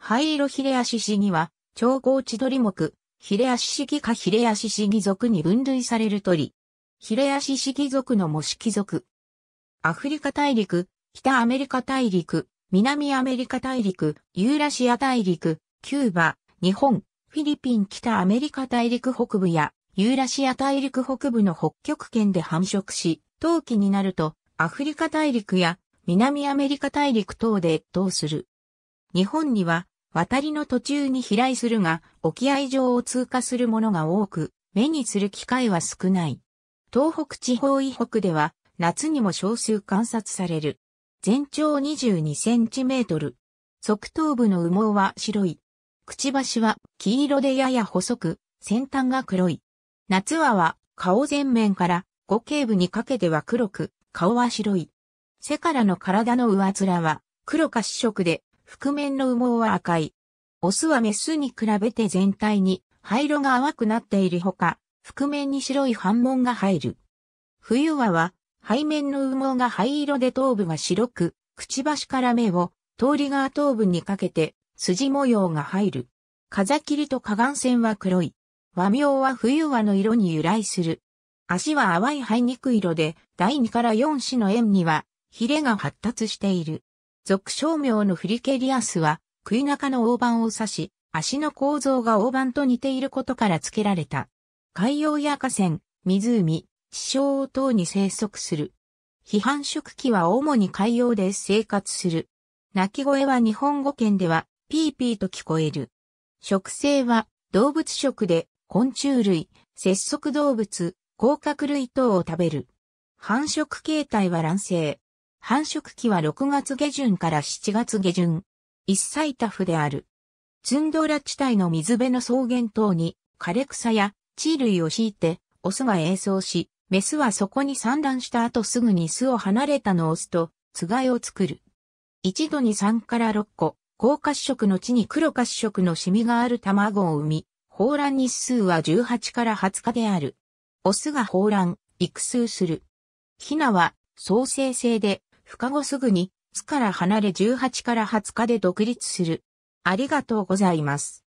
灰色ヒレアシシギは、超高地鳥目、ヒレアシシギかヒレアシシギ属に分類される鳥。ヒレアシシギ属の模式族。属。アフリカ大陸、北アメリカ大陸、南アメリカ大陸、ユーラシア大陸、キューバ、日本、フィリピン北アメリカ大陸北部やユーラシア大陸北部の北極圏で繁殖し、冬季になるとアフリカ大陸や南アメリカ大陸等で越冬する。日本には渡りの途中に飛来するが、沖合上を通過するものが多く、目にする機会は少ない。東北地方以北では、夏にも少数観察される。全長22センチメートル。側頭部の羽毛は白い。くちばしは黄色でやや細く、先端が黒い。夏はは顔全面から五頸部にかけては黒く、顔は白い。背からの体の上面は黒か紫色で覆面の羽毛は赤い。オスはメスに比べて全体に灰色が淡くなっているほか、覆面に白い斑紋が入る。冬はは、背面の羽毛が灰色で頭部が白く、くちばしから目を、通り側頭部にかけて、筋模様が入る。風切りと河岸線は黒い。和名は冬和の色に由来する。足は淡い灰肉色で、第2から4子の円には、ヒレが発達している。俗称名のフリケリアスは、い中の大盤を指し、足の構造が大盤と似ていることから付けられた。海洋や河川、湖、地表等に生息する。非繁殖期は主に海洋で生活する。鳴き声は日本語圏ではピーピーと聞こえる。食性は動物食で昆虫類、節足動物、甲殻類等を食べる。繁殖形態は卵生。繁殖期は6月下旬から7月下旬。一歳タフである。ツンドラ地帯の水辺の草原等に枯れ草や地類を敷いて、オスが栄巣し、メスはそこに産卵した後すぐに巣を離れたのをオスと、つがいを作る。一度に3から6個、高褐色の地に黒褐色のシミがある卵を産み、放卵日数は18から20日である。オスが放卵、育数する。ヒナは、創生性で、深後すぐに、巣から離れ18から20日で独立する。ありがとうございます。